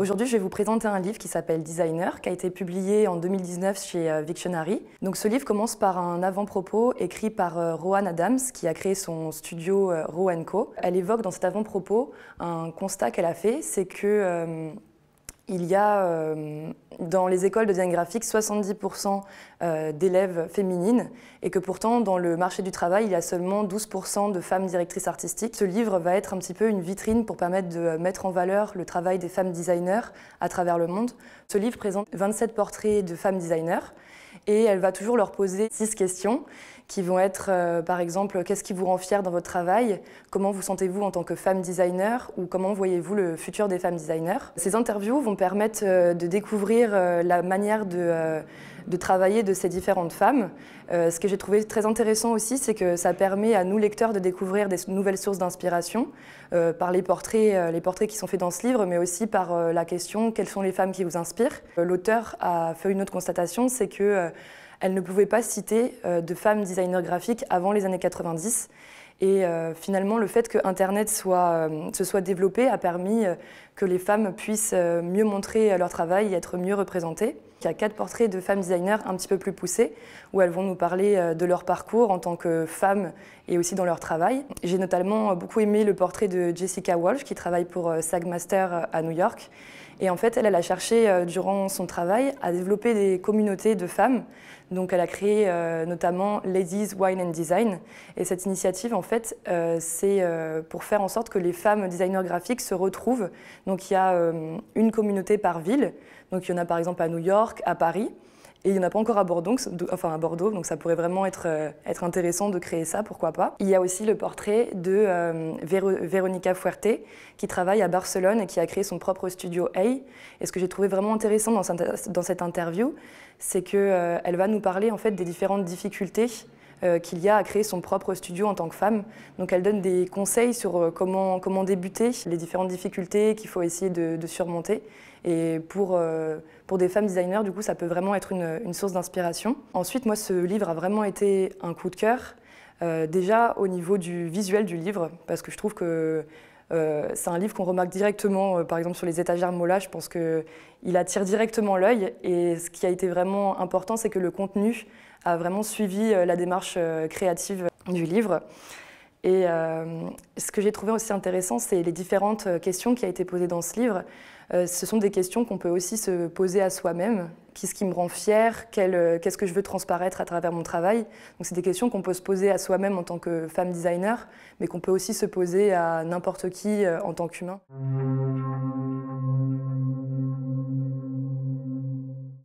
Aujourd'hui, je vais vous présenter un livre qui s'appelle Designer, qui a été publié en 2019 chez euh, Victionary. Donc, ce livre commence par un avant-propos écrit par euh, Rohan Adams, qui a créé son studio euh, Rohan Co. Elle évoque dans cet avant-propos un constat qu'elle a fait, c'est que il y a euh, dans les écoles de design graphique 70% euh, d'élèves féminines et que pourtant dans le marché du travail il y a seulement 12% de femmes directrices artistiques. Ce livre va être un petit peu une vitrine pour permettre de mettre en valeur le travail des femmes designers à travers le monde. Ce livre présente 27 portraits de femmes designers et elle va toujours leur poser six questions qui vont être euh, par exemple qu'est-ce qui vous rend fier dans votre travail, comment vous sentez-vous en tant que femme designer ou comment voyez-vous le futur des femmes designers. Ces interviews vont permettre euh, de découvrir euh, la manière de de travailler de ces différentes femmes. Euh, ce que j'ai trouvé très intéressant aussi, c'est que ça permet à nous lecteurs de découvrir des nouvelles sources d'inspiration euh, par les portraits, euh, les portraits qui sont faits dans ce livre, mais aussi par la question quelles sont les femmes qui vous inspirent. L'auteur a fait une autre constatation, c'est que elle ne pouvait pas citer euh, de femmes designers graphiques avant les années 90. Et euh, finalement, le fait que Internet euh, se soit développé a permis que les femmes puissent mieux montrer leur travail et être mieux représentées. Il y a quatre portraits de femmes designers un petit peu plus poussés, où elles vont nous parler de leur parcours en tant que femmes et aussi dans leur travail. J'ai notamment beaucoup aimé le portrait de Jessica Walsh, qui travaille pour SAG Master à New York, et en fait, elle, a cherché, euh, durant son travail, à développer des communautés de femmes. Donc, elle a créé euh, notamment Ladies Wine and Design. Et cette initiative, en fait, euh, c'est pour faire en sorte que les femmes designers graphiques se retrouvent. Donc, il y a une communauté par ville. Donc, il y en a par exemple à New York, à Paris. Et il n'y en a pas encore à Bordeaux, enfin à Bordeaux, donc ça pourrait vraiment être, euh, être intéressant de créer ça, pourquoi pas. Il y a aussi le portrait de euh, Véronica Fuerte, qui travaille à Barcelone et qui a créé son propre studio A. Et ce que j'ai trouvé vraiment intéressant dans, cette interview, c'est qu'elle euh, va nous parler en fait des différentes difficultés euh, qu'il y a à créer son propre studio en tant que femme. Donc elle donne des conseils sur euh, comment, comment débuter, les différentes difficultés qu'il faut essayer de, surmonter. Et pour, euh, pour des femmes designers, du coup, ça peut vraiment être une, source d'inspiration. Ensuite, moi, ce livre a vraiment été un coup de cœur. déjà au niveau du visuel du livre, parce que je trouve que euh, c'est un livre qu'on remarque directement, euh, par exemple sur les étagères Mola, je pense qu'il attire directement l'œil. Et ce qui a été vraiment important, c'est que le contenu a vraiment suivi euh, la démarche créative du livre. Et ce que j'ai trouvé aussi intéressant, c'est les différentes questions qui ont été posées dans ce livre. ce sont des questions qu'on peut aussi se poser à soi-même qu'est-ce qui me rend fière, euh, qu'est-ce que je veux transparaître à travers mon travail. Donc c'est des questions qu'on peut se poser à soi-même en tant que femme designer, mais qu'on peut aussi se poser à n'importe qui euh, en tant qu'humain.